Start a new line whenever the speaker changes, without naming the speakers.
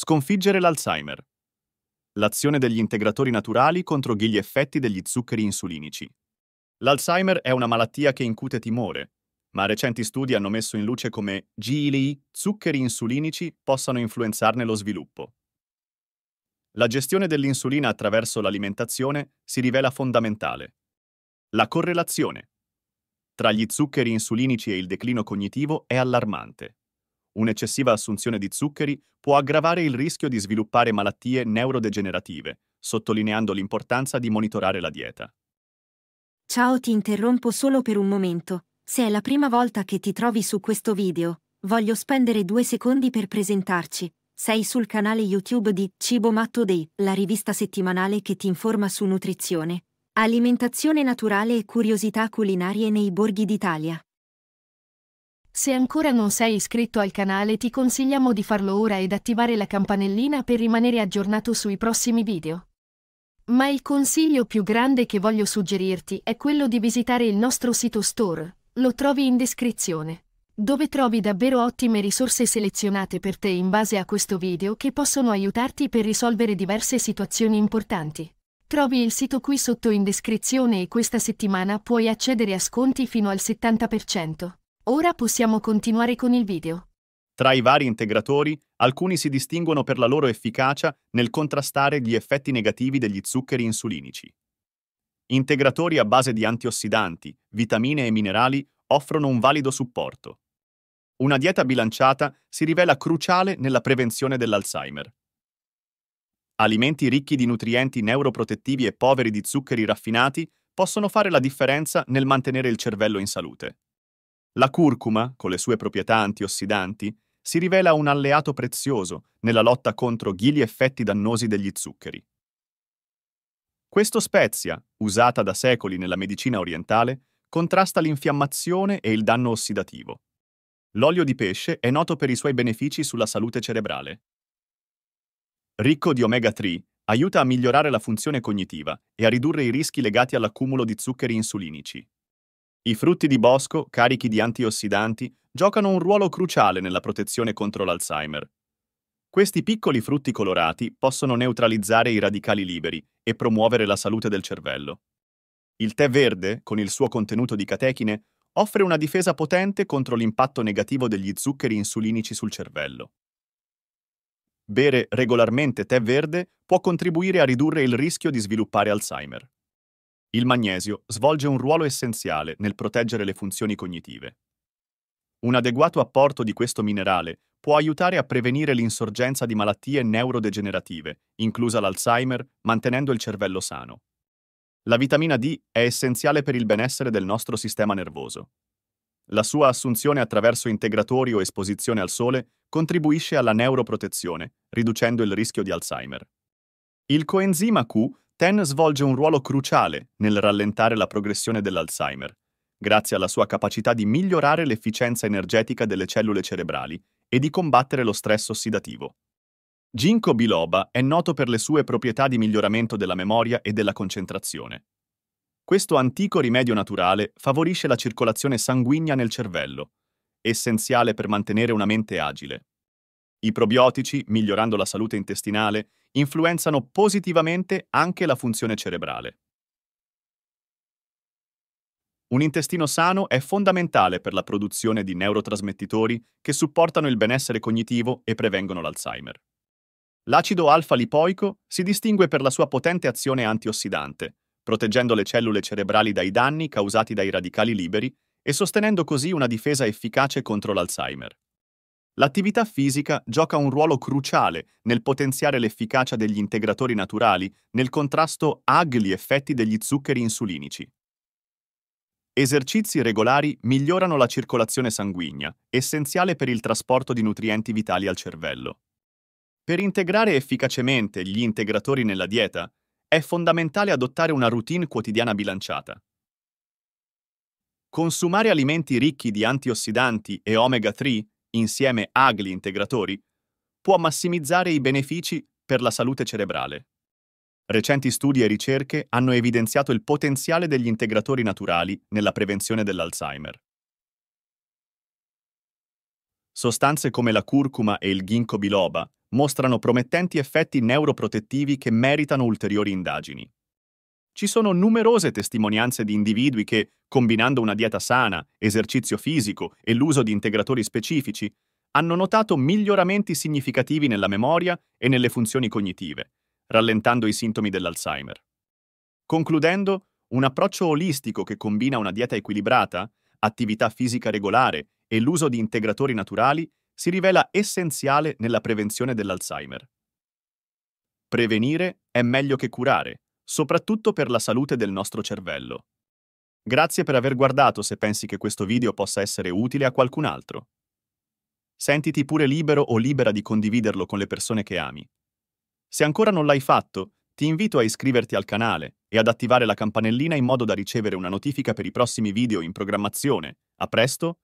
Sconfiggere l'Alzheimer. L'azione degli integratori naturali contro gli effetti degli zuccheri insulinici. L'Alzheimer è una malattia che incute timore, ma recenti studi hanno messo in luce come GLI, zuccheri insulinici, possano influenzarne lo sviluppo. La gestione dell'insulina attraverso l'alimentazione si rivela fondamentale. La correlazione tra gli zuccheri insulinici e il declino cognitivo è allarmante. Un'eccessiva assunzione di zuccheri può aggravare il rischio di sviluppare malattie neurodegenerative, sottolineando l'importanza di monitorare la dieta. Ciao, ti interrompo solo per un momento. Se è la prima volta che ti trovi su questo video, voglio spendere due secondi per presentarci. Sei sul canale YouTube di Cibo Matto Day, la rivista settimanale che ti informa su nutrizione, alimentazione naturale e curiosità culinarie nei borghi d'Italia. Se ancora non sei iscritto al canale ti consigliamo di farlo ora ed attivare la campanellina per rimanere aggiornato sui prossimi video. Ma il consiglio più grande che voglio suggerirti è quello di visitare il nostro sito store, lo trovi in descrizione, dove trovi davvero ottime risorse selezionate per te in base a questo video che possono aiutarti per risolvere diverse situazioni importanti. Trovi il sito qui sotto in descrizione e questa settimana puoi accedere a sconti fino al 70%. Ora possiamo continuare con il video. Tra i vari integratori, alcuni si distinguono per la loro efficacia nel contrastare gli effetti negativi degli zuccheri insulinici. Integratori a base di antiossidanti, vitamine e minerali offrono un valido supporto. Una dieta bilanciata si rivela cruciale nella prevenzione dell'Alzheimer. Alimenti ricchi di nutrienti neuroprotettivi e poveri di zuccheri raffinati possono fare la differenza nel mantenere il cervello in salute. La curcuma, con le sue proprietà antiossidanti, si rivela un alleato prezioso nella lotta contro gli effetti dannosi degli zuccheri. Questo spezia, usata da secoli nella medicina orientale, contrasta l'infiammazione e il danno ossidativo. L'olio di pesce è noto per i suoi benefici sulla salute cerebrale. Ricco di omega 3, aiuta a migliorare la funzione cognitiva e a ridurre i rischi legati all'accumulo di zuccheri insulinici. I frutti di bosco, carichi di antiossidanti, giocano un ruolo cruciale nella protezione contro l'Alzheimer. Questi piccoli frutti colorati possono neutralizzare i radicali liberi e promuovere la salute del cervello. Il tè verde, con il suo contenuto di catechine, offre una difesa potente contro l'impatto negativo degli zuccheri insulinici sul cervello. Bere regolarmente tè verde può contribuire a ridurre il rischio di sviluppare Alzheimer. Il magnesio svolge un ruolo essenziale nel proteggere le funzioni cognitive. Un adeguato apporto di questo minerale può aiutare a prevenire l'insorgenza di malattie neurodegenerative, inclusa l'Alzheimer, mantenendo il cervello sano. La vitamina D è essenziale per il benessere del nostro sistema nervoso. La sua assunzione attraverso integratori o esposizione al sole contribuisce alla neuroprotezione, riducendo il rischio di Alzheimer. Il coenzima Q TEN svolge un ruolo cruciale nel rallentare la progressione dell'Alzheimer, grazie alla sua capacità di migliorare l'efficienza energetica delle cellule cerebrali e di combattere lo stress ossidativo. Ginkgo biloba è noto per le sue proprietà di miglioramento della memoria e della concentrazione. Questo antico rimedio naturale favorisce la circolazione sanguigna nel cervello, essenziale per mantenere una mente agile. I probiotici, migliorando la salute intestinale, influenzano positivamente anche la funzione cerebrale. Un intestino sano è fondamentale per la produzione di neurotrasmettitori che supportano il benessere cognitivo e prevengono l'Alzheimer. L'acido alfa-lipoico si distingue per la sua potente azione antiossidante, proteggendo le cellule cerebrali dai danni causati dai radicali liberi e sostenendo così una difesa efficace contro l'Alzheimer. L'attività fisica gioca un ruolo cruciale nel potenziare l'efficacia degli integratori naturali nel contrasto agli effetti degli zuccheri insulinici. Esercizi regolari migliorano la circolazione sanguigna, essenziale per il trasporto di nutrienti vitali al cervello. Per integrare efficacemente gli integratori nella dieta, è fondamentale adottare una routine quotidiana bilanciata. Consumare alimenti ricchi di antiossidanti e omega 3 insieme agli integratori, può massimizzare i benefici per la salute cerebrale. Recenti studi e ricerche hanno evidenziato il potenziale degli integratori naturali nella prevenzione dell'Alzheimer. Sostanze come la curcuma e il ginkgo biloba mostrano promettenti effetti neuroprotettivi che meritano ulteriori indagini. Ci sono numerose testimonianze di individui che, combinando una dieta sana, esercizio fisico e l'uso di integratori specifici, hanno notato miglioramenti significativi nella memoria e nelle funzioni cognitive, rallentando i sintomi dell'Alzheimer. Concludendo, un approccio olistico che combina una dieta equilibrata, attività fisica regolare e l'uso di integratori naturali si rivela essenziale nella prevenzione dell'Alzheimer. Prevenire è meglio che curare soprattutto per la salute del nostro cervello. Grazie per aver guardato se pensi che questo video possa essere utile a qualcun altro. Sentiti pure libero o libera di condividerlo con le persone che ami. Se ancora non l'hai fatto, ti invito a iscriverti al canale e ad attivare la campanellina in modo da ricevere una notifica per i prossimi video in programmazione. A presto